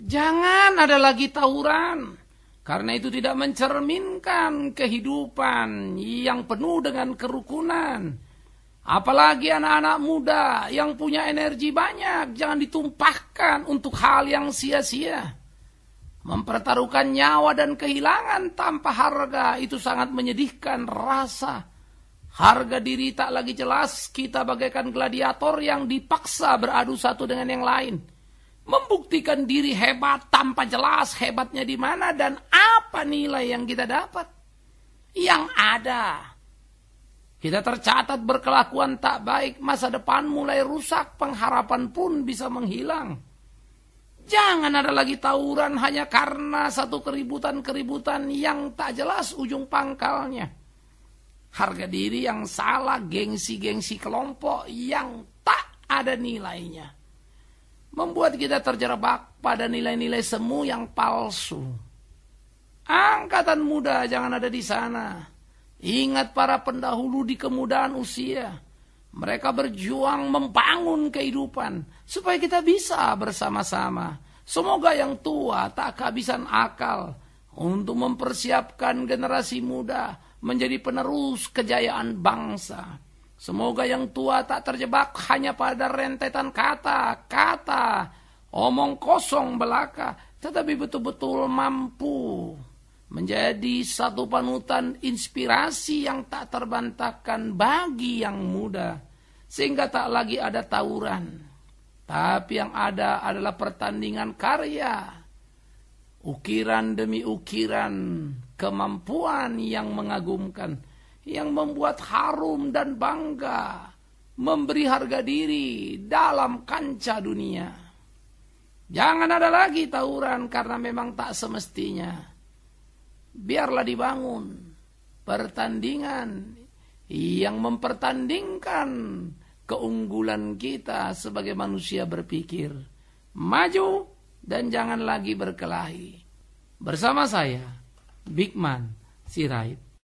Jangan ada lagi tawuran. Karena itu tidak mencerminkan kehidupan yang penuh dengan kerukunan. Apalagi anak-anak muda yang punya energi banyak. Jangan ditumpahkan untuk hal yang sia-sia. Mempertaruhkan nyawa dan kehilangan tanpa harga itu sangat menyedihkan rasa. Harga diri tak lagi jelas, kita bagaikan gladiator yang dipaksa beradu satu dengan yang lain membuktikan diri hebat tanpa jelas hebatnya di mana dan apa nilai yang kita dapat. Yang ada. Kita tercatat berkelakuan tak baik, masa depan mulai rusak, pengharapan pun bisa menghilang. Jangan ada lagi tawuran hanya karena satu keributan-keributan yang tak jelas ujung pangkalnya. Harga diri yang salah, gengsi-gengsi kelompok yang tak ada nilainya membuat kita terjerebak pada nilai-nilai semu yang palsu. Angkatan muda jangan ada di sana. Ingat para pendahulu di kemudahan usia. Mereka berjuang membangun kehidupan supaya kita bisa bersama-sama. Semoga yang tua tak kehabisan akal untuk mempersiapkan generasi muda menjadi penerus kejayaan bangsa. Semoga yang tua tak terjebak hanya pada rentetan kata, omong kosong belaka, tetapi betul-betul mampu menjadi satu panutan inspirasi yang tak terbantahkan bagi yang muda, sehingga tak lagi ada tawuran. Tapi yang ada adalah pertandingan karya, ukiran demi ukiran, kemampuan yang mengagumkan, yang membuat harum dan bangga, memberi harga diri dalam kancah dunia. Jangan ada lagi tawuran karena memang tak semestinya. Biarlah dibangun pertandingan yang mempertandingkan keunggulan kita sebagai manusia berpikir. Maju dan jangan lagi berkelahi. Bersama saya, Bigman Sirait.